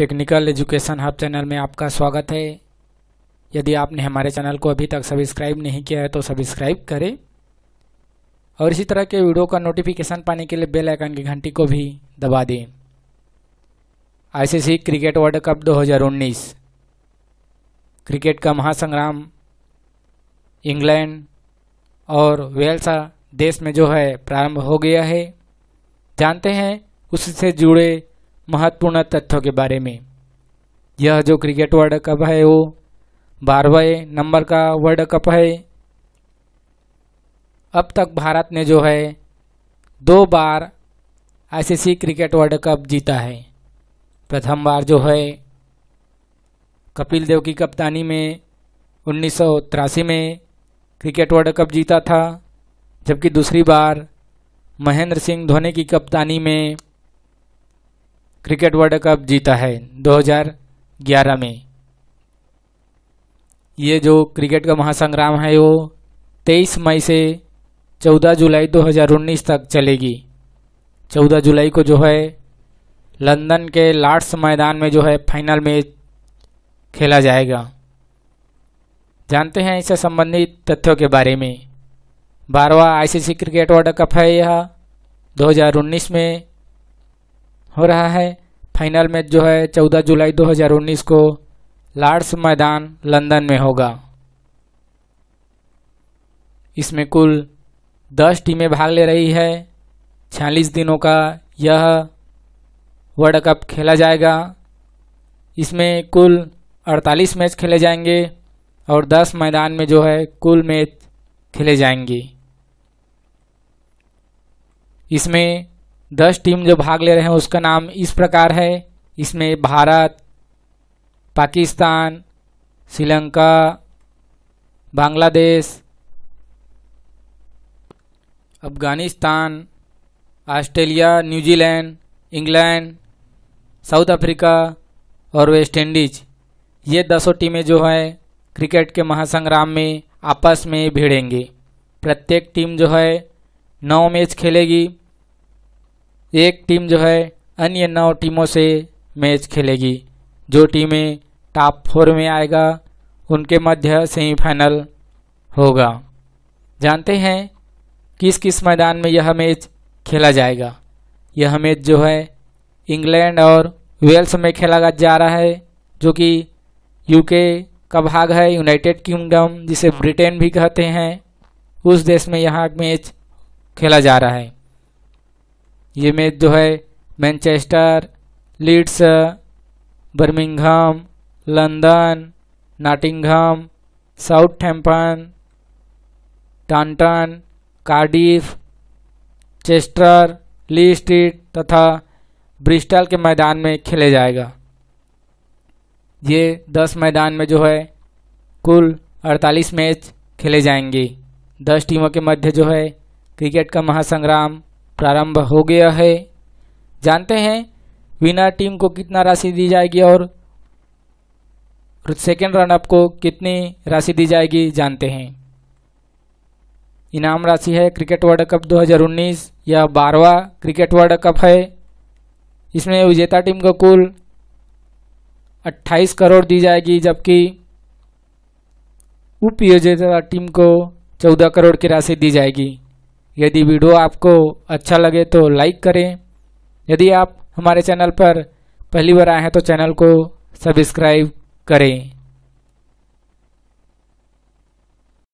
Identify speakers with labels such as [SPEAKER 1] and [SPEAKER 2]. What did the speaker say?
[SPEAKER 1] technical education hub channel में आपका स्वागत है यदि आपने हमारे चैनल को अभी तक सब्सक्राइब नहीं किया है तो सब्सक्राइब करें और इसी तरह के वीडियो का नोटिफिकेशन पाने के लिए बेल आइकन की घंटी को भी दबा दें आईसीसी क्रिकेट वर्ल्ड कप 2019 क्रिकेट का महासंग्राम इंग्लैंड और वेल्स देश में जो है प्रारंभ हो गया है जानते हैं उससे जुड़े महत्वपूर्ण तथ्यों के बारे में यह जो क्रिकेट वर्ल्ड कप है वो बारहवें नंबर का वर्ल्ड कप है अब तक भारत ने जो है दो बार आईसीसी क्रिकेट वर्ल्ड कप जीता है प्रथम बार जो है कपिल देव की कप्तानी में उन्नीस में क्रिकेट वर्ल्ड कप जीता था जबकि दूसरी बार महेंद्र सिंह धोनी की कप्तानी में क्रिकेट वर्ल्ड कप जीता है 2011 में ये जो क्रिकेट का महासंग्राम है वो 23 मई से 14 जुलाई 2019 तक चलेगी 14 जुलाई को जो है लंदन के लॉर्ड्स मैदान में जो है फाइनल मैच खेला जाएगा जानते हैं इससे संबंधित तथ्यों के बारे में बारहवा आईसीसी क्रिकेट वर्ल्ड कप है यह 2019 में हो रहा है फाइनल मैच जो है 14 जुलाई 2019 को लार्ड्स मैदान लंदन में होगा इसमें कुल 10 टीमें भाग ले रही है छियालीस दिनों का यह वर्ल्ड कप खेला जाएगा इसमें कुल 48 मैच खेले जाएंगे और 10 मैदान में जो है कुल मैच खेले जाएंगे इसमें दस टीम जो भाग ले रहे हैं उसका नाम इस प्रकार है इसमें Bharat Pakistan Sri Lanka Bangladesh Afghanistan Australia New Zealand England South Africa और वेस्ट इंडीज ये दसों टीमें जो है क्रिकेट के महासंग्राम में आपस में भिड़ेंगे प्रत्येक टीम जो है नौ मैच खेलेगी एक टीम जो है अन्य नौ टीमों से मैच खेलेगी जो टीमें टॉप फोर में आएगा उनके मध्य सेमीफाइनल होगा जानते हैं किस किस मैदान में यह मैच खेला जाएगा यह मैच जो है इंग्लैंड और वेल्स में खेला जा रहा है जो कि यूके का भाग है यूनाइटेड किंगडम जिसे ब्रिटेन भी कहते हैं उस देश में यह मैच खेला जा रहा है ये मैच जो है Manchester Leeds Birmingham London Nottingham Southampton Taunton Cardiff Chester le Street तथा ब्रिस्टल के मैदान में खेले जाएगा ये दस मैदान में जो है कुल अड़तालीस मैच खेले जाएंगे दस टीमों के मध्य जो है क्रिकेट का महासंग्राम प्रारंभ हो गया है जानते हैं विनर टीम को कितना राशि दी जाएगी और सेकेंड रनअप को कितनी राशि दी जाएगी जानते हैं इनाम राशि है क्रिकेट वर्ल्ड कप 2019 या बारवा क्रिकेट वर्ल्ड कप है इसमें विजेता टीम को कुल 28 करोड़ दी जाएगी जबकि उप विजेता टीम को 14 करोड़ की राशि दी जाएगी यदि वीडियो आपको अच्छा लगे तो लाइक करें यदि आप हमारे चैनल पर पहली बार आए हैं तो चैनल को सब्सक्राइब करें